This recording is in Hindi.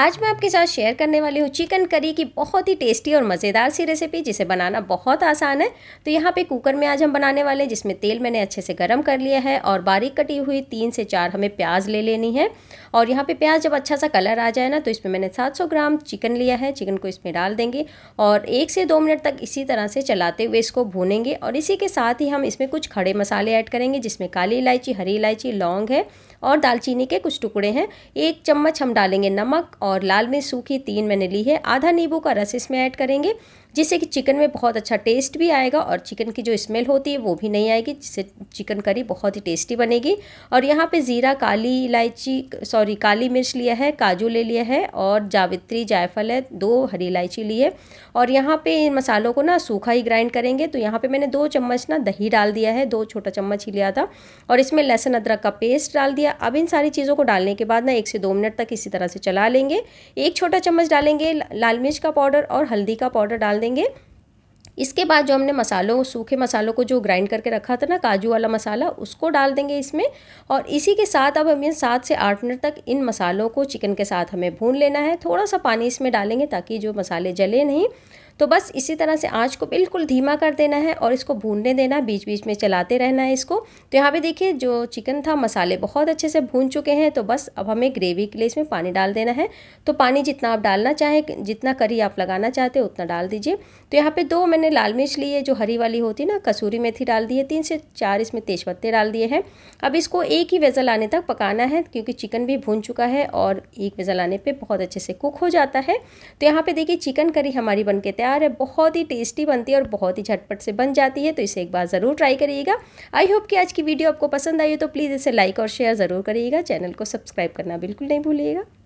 आज मैं आपके साथ शेयर करने वाली हूँ चिकन करी की बहुत ही टेस्टी और मज़ेदार सी रेसिपी जिसे बनाना बहुत आसान है तो यहाँ पे कुकर में आज हम बनाने वाले हैं जिसमें तेल मैंने अच्छे से गर्म कर लिया है और बारीक कटी हुई तीन से चार हमें प्याज ले लेनी है और यहाँ पे प्याज जब अच्छा सा कलर आ जाए ना तो इसमें मैंने सात ग्राम चिकन लिया है चिकन को इसमें डाल देंगे और एक से दो मिनट तक इसी तरह से चलाते हुए इसको भूनेंगे और इसी के साथ ही हम इसमें कुछ खड़े मसाले ऐड करेंगे जिसमें काली इलायची हरी इलायची लौंग है और दालचीनी के कुछ टुकड़े हैं एक चम्मच हम डालेंगे नमक और लाल मिर्च सूखी तीन मैंने ली है आधा नींबू का रस इसमें ऐड करेंगे जिससे कि चिकन में बहुत अच्छा टेस्ट भी आएगा और चिकन की जो स्मेल होती है वो भी नहीं आएगी जिससे चिकन करी बहुत ही टेस्टी बनेगी और यहाँ पे ज़ीरा काली इलायची सॉरी काली मिर्च लिया है काजू ले लिया है और जावित्री जायफल है दो हरी इलायची ली है और यहाँ पर इन मसालों को ना सूखा ही ग्राइंड करेंगे तो यहाँ पर मैंने दो चम्मच ना दही डाल दिया है दो छोटा चम्मच ही लिया था और इसमें लहसुन अदरक का पेस्ट डाल दिया अब इन सारी चीज़ों को डालने के बाद ना एक से दो मिनट तक इसी तरह से चला लेंगे एक छोटा चम्मच डालेंगे लाल मिर्च का पाउडर और हल्दी का पाउडर डाल देंगे इसके बाद जो हमने मसालों सूखे मसालों को जो ग्राइंड करके रखा था ना काजू वाला मसाला उसको डाल देंगे इसमें और इसी के साथ अब हमें सात से आठ मिनट तक इन मसालों को चिकन के साथ हमें भून लेना है थोड़ा सा पानी इसमें डालेंगे ताकि जो मसाले जले नहीं तो बस इसी तरह से आँच को बिल्कुल धीमा कर देना है और इसको भूनने देना है बीच बीच में चलाते रहना है इसको तो यहाँ पे देखिए जो चिकन था मसाले बहुत अच्छे से भून चुके हैं तो बस अब हमें ग्रेवी के लिए इसमें पानी डाल देना है तो पानी जितना आप डालना चाहें जितना करी आप लगाना चाहते हो उतना डाल दीजिए तो यहाँ पर दो मैंने लाल मिर्च ली है जो हरी वाली होती ना कसूरी मेथी डाल दी है तीन से चार इसमें पत्ते डाल दिए हैं अब इसको एक ही वेज़ल आने तक पकाना है क्योंकि चिकन भी भून चुका है और एक वेज़ल आने पर बहुत अच्छे से कुक हो जाता है तो यहाँ पर देखिए चिकन करी हमारी बन के तैयार तैयार है बहुत ही टेस्टी बनती है और बहुत ही झटपट से बन जाती है तो इसे एक बार ज़रूर ट्राई करिएगा आई होप कि आज की वीडियो आपको पसंद आई हो तो प्लीज़ इसे लाइक और शेयर ज़रूर करिएगा चैनल को सब्सक्राइब करना बिल्कुल नहीं भूलिएगा